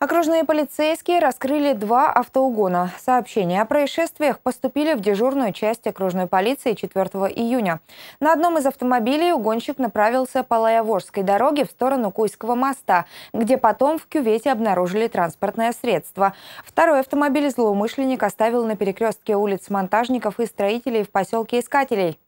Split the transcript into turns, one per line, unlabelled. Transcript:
Окружные полицейские раскрыли два автоугона. Сообщения о происшествиях поступили в дежурную часть окружной полиции 4 июня. На одном из автомобилей угонщик направился по Лаявожской дороге в сторону Куйского моста, где потом в кювете обнаружили транспортное средство. Второй автомобиль злоумышленник оставил на перекрестке улиц Монтажников и Строителей в поселке Искателей.